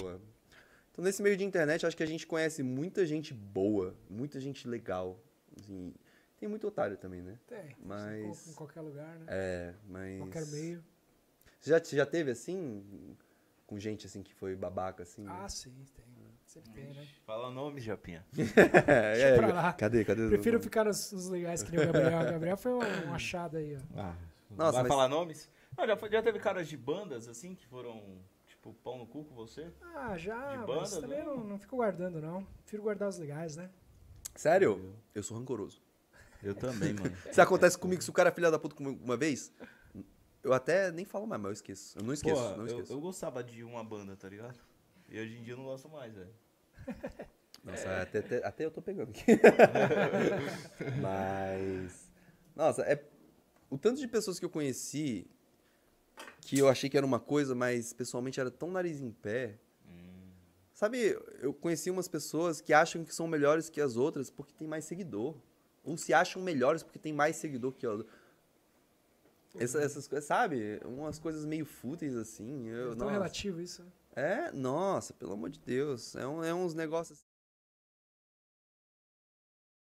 pessoa. Então, nesse meio de internet, acho que a gente conhece muita gente boa, muita gente legal. Assim, tem muito otário também, né? Tem. Mas... Em qualquer lugar, né? É, mas. Qualquer meio. Você já, já teve assim? Com gente assim que foi babaca, assim? Ah, né? sim, tem. Sempre tem, né? Fala o nome, Japinha. é, pra é, lá. Cadê, cadê? Prefiro ficar nos, nos legais que nem o Gabriel. O Gabriel foi um, um achado aí, ó. Ah, Nossa, vai mas... falar nomes? Não, já, já teve caras de bandas, assim, que foram Tipo, pão no cu com você? Ah, já. De banda, também não, não fico guardando, não. Prefiro guardar os legais, né? Sério? Eu sou rancoroso. Eu também, mano. Se acontece comigo, se o cara é filha da puta comigo uma vez, eu até nem falo mais, mas eu esqueço. Eu não esqueço, Porra, não esqueço. Eu, eu, gostava de uma banda, tá ligado? E hoje em dia eu não gosto mais, velho. Nossa, é. até, até, até, eu tô pegando aqui. mas. Nossa, é. O tanto de pessoas que eu conheci que eu achei que era uma coisa, mas pessoalmente era tão nariz em pé. Hum. Sabe, eu conheci umas pessoas que acham que são melhores que as outras porque tem mais seguidor. Ou se acham melhores porque tem mais seguidor que as Essa, uhum. essas coisas, sabe? Umas coisas meio fúteis assim. Eu, é tão nossa. relativo isso. Né? É, nossa, pelo amor de Deus. É, um, é uns negócios.